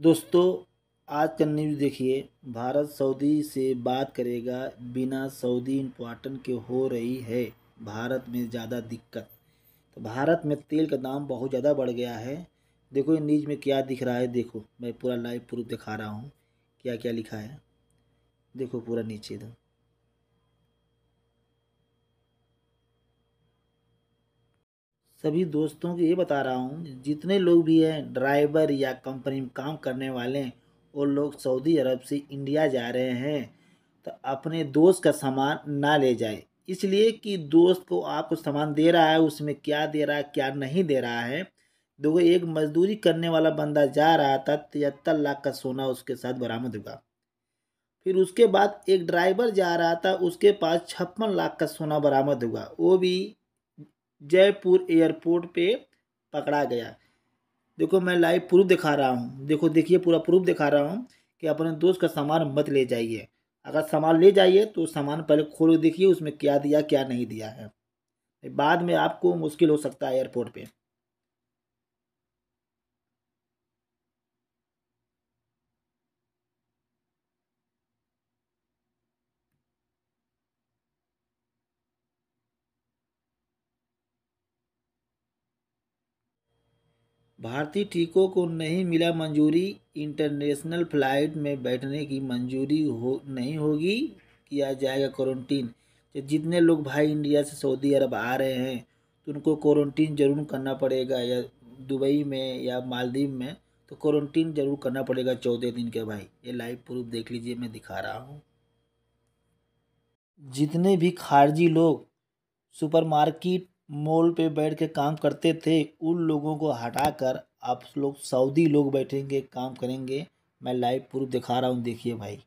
दोस्तों आज का न्यूज़ देखिए भारत सऊदी से बात करेगा बिना सऊदी इम्पोर्टेंट के हो रही है भारत में ज़्यादा दिक्कत तो भारत में तेल का दाम बहुत ज़्यादा बढ़ गया है देखो ये न्यूज़ में क्या दिख रहा है देखो मैं पूरा लाइव प्रूफ दिखा रहा हूँ क्या क्या लिखा है देखो पूरा नीचे दो सभी दोस्तों को ये बता रहा हूँ जितने लोग भी हैं ड्राइवर या कंपनी में काम करने वाले हैं वो लोग सऊदी अरब से इंडिया जा रहे हैं तो अपने दोस्त का सामान ना ले जाए इसलिए कि दोस्त को आपको सामान दे रहा है उसमें क्या दे रहा है क्या नहीं दे रहा है देखो एक मजदूरी करने वाला बंदा जा रहा था तिहत्तर लाख का सोना उसके साथ बरामद हुआ फिर उसके बाद एक ड्राइवर जा रहा था उसके पास छप्पन लाख का सोना बरामद हुआ वो भी जयपुर एयरपोर्ट पे पकड़ा गया देखो मैं लाइव प्रूफ दिखा रहा हूँ देखो देखिए पूरा प्रूफ दिखा रहा हूँ कि अपने दोस्त का सामान मत ले जाइए अगर सामान ले जाइए तो सामान पहले खोलो देखिए उसमें क्या दिया क्या नहीं दिया है बाद में आपको मुश्किल हो सकता है एयरपोर्ट पर भारतीय टीकों को नहीं मिला मंजूरी इंटरनेशनल फ्लाइट में बैठने की मंजूरी हो नहीं होगी किया जाएगा क्वारंटीन तो जितने लोग भाई इंडिया से सऊदी अरब आ रहे हैं तो उनको क्वारंटीन जरूर करना पड़ेगा या दुबई में या मालदीव में तो क्वारंटीन जरूर करना पड़ेगा चौदह दिन के भाई ये लाइव प्रूफ देख लीजिए मैं दिखा रहा हूँ जितने भी खारजी लोग सुपरमार्केट मॉल पे बैठ के काम करते थे उन लोगों को हटाकर आप लोग सऊदी लोग बैठेंगे काम करेंगे मैं लाइव प्रूफ दिखा रहा हूँ देखिए भाई